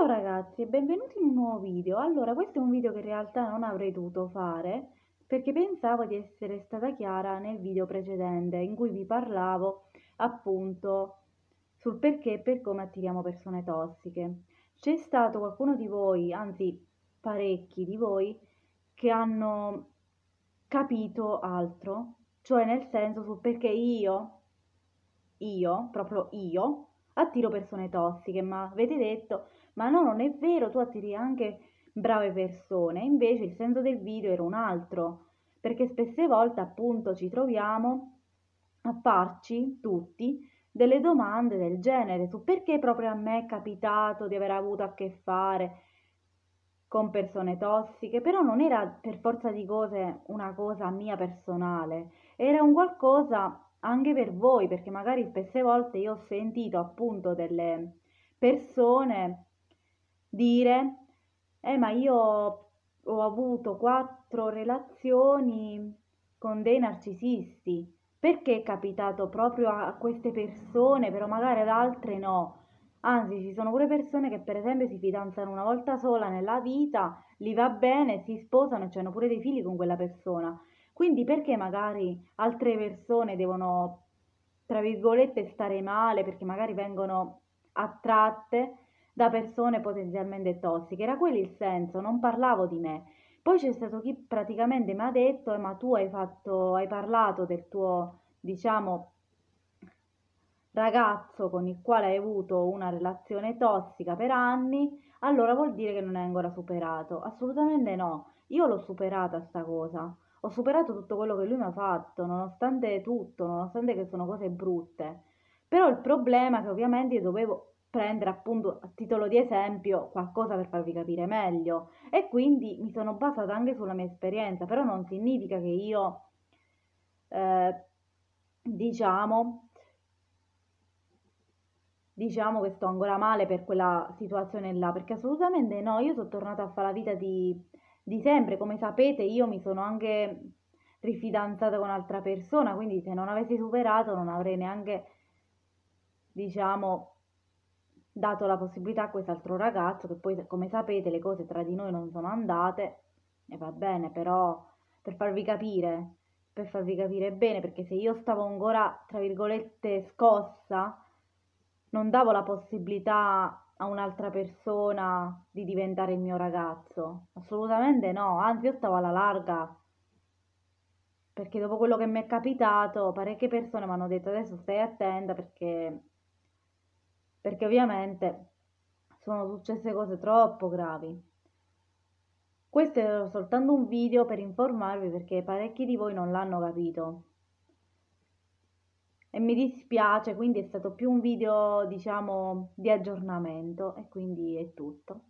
Ciao ragazzi e benvenuti in un nuovo video. Allora, questo è un video che in realtà non avrei dovuto fare perché pensavo di essere stata chiara nel video precedente in cui vi parlavo appunto sul perché e per come attiriamo persone tossiche. C'è stato qualcuno di voi, anzi parecchi di voi, che hanno capito altro, cioè nel senso sul perché io, io, proprio io, attiro persone tossiche, ma avete detto ma no, non è vero, tu attiri anche brave persone, invece il senso del video era un altro, perché spesse volte appunto ci troviamo a farci tutti delle domande del genere su perché proprio a me è capitato di aver avuto a che fare con persone tossiche, però non era per forza di cose una cosa mia personale, era un qualcosa anche per voi, perché magari spesse volte io ho sentito appunto delle persone dire, eh ma io ho avuto quattro relazioni con dei narcisisti, perché è capitato proprio a queste persone, però magari ad altre no. Anzi, ci sono pure persone che per esempio si fidanzano una volta sola nella vita, li va bene, si sposano e hanno pure dei figli con quella persona. Quindi perché magari altre persone devono, tra virgolette, stare male perché magari vengono attratte da persone potenzialmente tossiche, era quello il senso, non parlavo di me. Poi c'è stato chi praticamente mi ha detto, eh, ma tu hai, fatto, hai parlato del tuo, diciamo, ragazzo con il quale hai avuto una relazione tossica per anni, allora vuol dire che non hai ancora superato. Assolutamente no, io l'ho superata sta cosa. Ho superato tutto quello che lui mi ha fatto, nonostante tutto, nonostante che sono cose brutte. Però il problema è che ovviamente io dovevo prendere appunto a titolo di esempio qualcosa per farvi capire meglio e quindi mi sono basata anche sulla mia esperienza, però non significa che io eh, diciamo diciamo che sto ancora male per quella situazione là, perché assolutamente no, io sono tornata a fare la vita di, di sempre, come sapete io mi sono anche rifidanzata con un'altra persona, quindi se non avessi superato non avrei neanche diciamo dato la possibilità a quest'altro ragazzo, che poi come sapete le cose tra di noi non sono andate, e va bene, però per farvi capire, per farvi capire bene, perché se io stavo ancora, tra virgolette, scossa, non davo la possibilità a un'altra persona di diventare il mio ragazzo. Assolutamente no, anzi io stavo alla larga. Perché dopo quello che mi è capitato, parecchie persone mi hanno detto adesso stai attenta perché perché ovviamente sono successe cose troppo gravi. Questo era soltanto un video per informarvi perché parecchi di voi non l'hanno capito. E mi dispiace, quindi è stato più un video, diciamo, di aggiornamento e quindi è tutto.